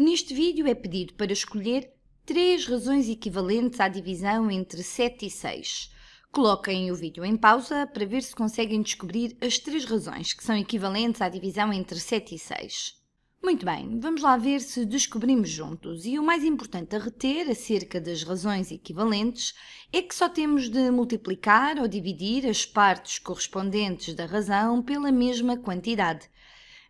Neste vídeo é pedido para escolher três razões equivalentes à divisão entre 7 e 6. Coloquem o vídeo em pausa para ver se conseguem descobrir as três razões que são equivalentes à divisão entre 7 e 6. Muito bem, vamos lá ver se descobrimos juntos. E o mais importante a reter acerca das razões equivalentes é que só temos de multiplicar ou dividir as partes correspondentes da razão pela mesma quantidade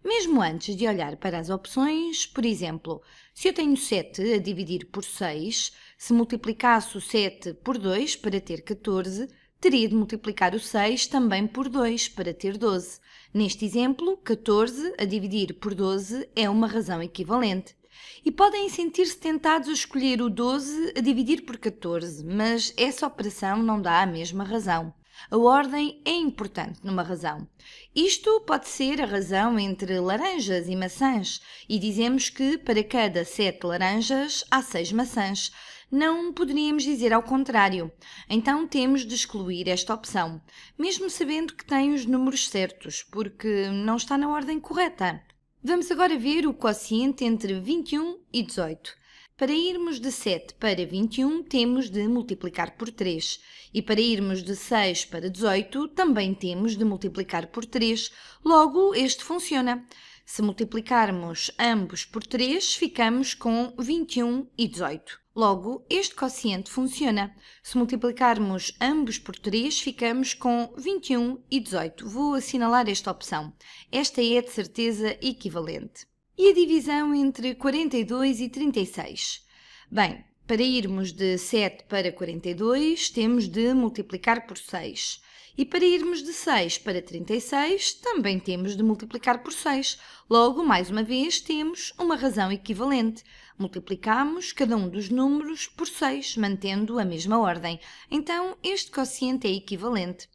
mesmo antes de olhar para as opções, por exemplo, se eu tenho 7 a dividir por 6, se multiplicasse o 7 por 2 para ter 14, teria de multiplicar o 6 também por 2 para ter 12. Neste exemplo, 14 a dividir por 12 é uma razão equivalente. E podem sentir-se tentados a escolher o 12 a dividir por 14, mas essa operação não dá a mesma razão. A ordem é importante numa razão. Isto pode ser a razão entre laranjas e maçãs, e dizemos que para cada sete laranjas há seis maçãs. Não poderíamos dizer ao contrário. Então temos de excluir esta opção, mesmo sabendo que tem os números certos, porque não está na ordem correta. Vamos agora ver o quociente entre 21 e 18. Para irmos de 7 para 21, temos de multiplicar por 3. E para irmos de 6 para 18, também temos de multiplicar por 3. Logo, este funciona. Se multiplicarmos ambos por 3, ficamos com 21 e 18. Logo, este quociente funciona. Se multiplicarmos ambos por 3, ficamos com 21 e 18. Vou assinalar esta opção. Esta é de certeza equivalente. E a divisão entre 42 e 36? Bem, para irmos de 7 para 42, temos de multiplicar por 6. E para irmos de 6 para 36, também temos de multiplicar por 6. Logo, mais uma vez, temos uma razão equivalente. Multiplicamos cada um dos números por 6, mantendo a mesma ordem. Então, este quociente é equivalente.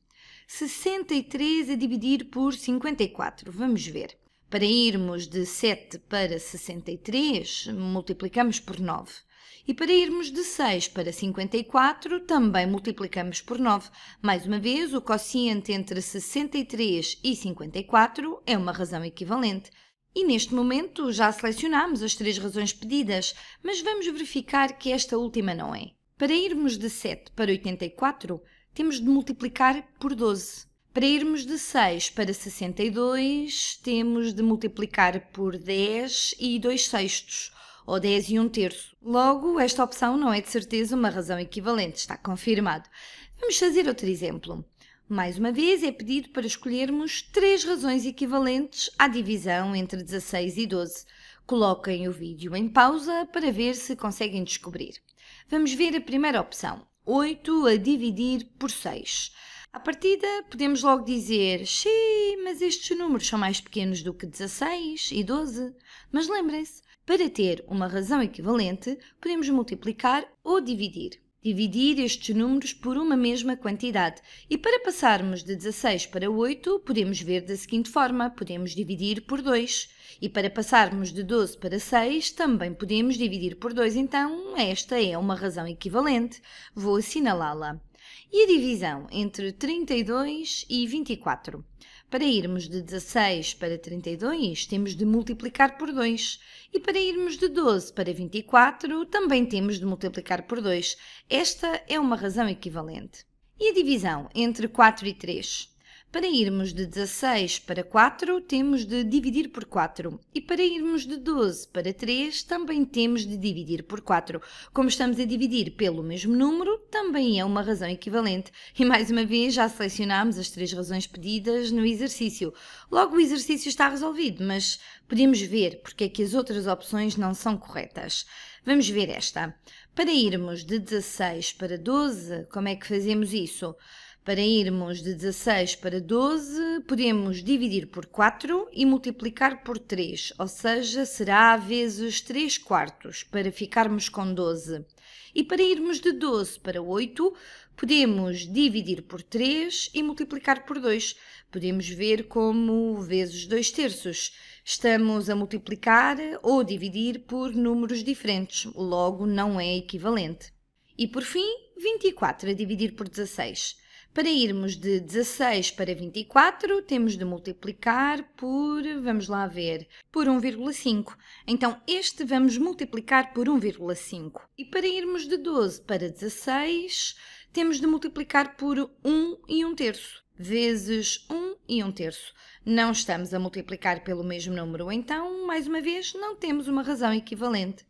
63 a dividir por 54, vamos ver. Para irmos de 7 para 63, multiplicamos por 9. E para irmos de 6 para 54, também multiplicamos por 9. Mais uma vez, o quociente entre 63 e 54 é uma razão equivalente. E neste momento já selecionámos as três razões pedidas, mas vamos verificar que esta última não é. Para irmos de 7 para 84, temos de multiplicar por 12. Para irmos de 6 para 62, temos de multiplicar por 10 e 2 sextos, ou 10 e 1 terço. Logo, esta opção não é de certeza uma razão equivalente, está confirmado. Vamos fazer outro exemplo. Mais uma vez, é pedido para escolhermos três razões equivalentes à divisão entre 16 e 12. Coloquem o vídeo em pausa para ver se conseguem descobrir. Vamos ver a primeira opção. 8 a dividir por 6. À partida, podemos logo dizer: Xiii, mas estes números são mais pequenos do que 16 e 12. Mas lembrem-se, para ter uma razão equivalente, podemos multiplicar ou dividir. Dividir estes números por uma mesma quantidade. E para passarmos de 16 para 8, podemos ver da seguinte forma: podemos dividir por 2. E para passarmos de 12 para 6, também podemos dividir por 2. Então, esta é uma razão equivalente. Vou assinalá-la e a divisão entre 32 e 24. Para irmos de 16 para 32, temos de multiplicar por 2. E para irmos de 12 para 24, também temos de multiplicar por 2. Esta é uma razão equivalente. E a divisão entre 4 e 3? Para irmos de 16 para 4, temos de dividir por 4. E para irmos de 12 para 3, também temos de dividir por 4. Como estamos a dividir pelo mesmo número, também é uma razão equivalente. E mais uma vez, já selecionámos as três razões pedidas no exercício. Logo, o exercício está resolvido, mas podemos ver porque é que as outras opções não são corretas. Vamos ver esta. Para irmos de 16 para 12, como é que fazemos isso? Para irmos de 16 para 12, podemos dividir por 4 e multiplicar por 3, ou seja, será vezes 3 quartos, para ficarmos com 12. E para irmos de 12 para 8, podemos dividir por 3 e multiplicar por 2. Podemos ver como vezes 2 terços. Estamos a multiplicar ou dividir por números diferentes, logo não é equivalente. E por fim, 24 a dividir por 16. Para irmos de 16 para 24, temos de multiplicar por, vamos lá ver, por 1,5. Então, este vamos multiplicar por 1,5. E para irmos de 12 para 16, temos de multiplicar por 1 e 1 terço, vezes 1 e 1 terço. Não estamos a multiplicar pelo mesmo número, então, mais uma vez, não temos uma razão equivalente.